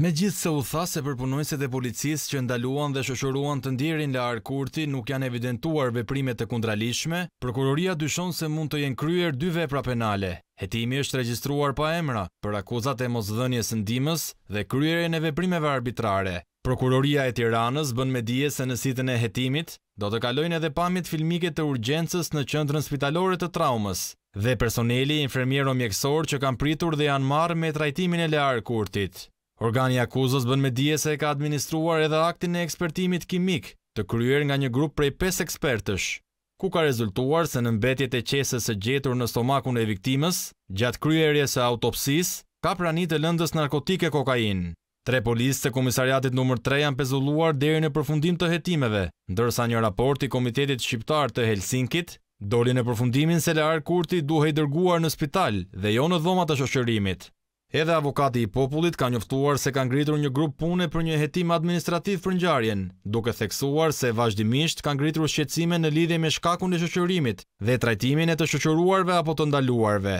Me gjithë se u tha se përpunojset e policisë që ndaluan dhe shëshuruan të ndjerin la arkurti nuk janë evidentuar veprimet të kundralishme, prokuroria dyshon se mund të jenë kryer dy vepra penale. Hetimi është regjistruar pa emra për akuzat e mos dhënje sëndimës dhe kryere në veprimeve arbitrare. Prokuroria e tiranës bën me dije se në sitën e hetimit do të kalojnë edhe pamit filmike të urgjensës në qëndrën spitalore të traumës dhe personeli infermiero mjekësor që kanë pritur dhe janë marë me trajtimin e le arkurtit. Organi akuzës bën me dje se e ka administruar edhe aktin e ekspertimit kimik, të kryer nga një grup prej 5 ekspertësh, ku ka rezultuar se në mbetjet e qesës e gjetur në stomakun e viktimës, gjatë kryerje së autopsis, ka pranit e lëndës narkotike kokain. Tre polisë të komisariatit nëmër 3 janë pezulluar deri në përfundim të hetimeve, ndërsa një raport i Komitetit Shqiptar të Helsinkit, doli në përfundimin se arë Kurti duhe i dërguar në spital dhe jo në dhoma të shoshërimit. Edhe avokati i popullit ka njoftuar se kanë ngritur një grup pune për një jetim administrativ për njarjen, duke theksuar se vazhdimisht kanë ngritur shqecime në lidhje me shkakun e shqoqërimit dhe trajtimin e të shqoqëruarve apo të ndaluarve.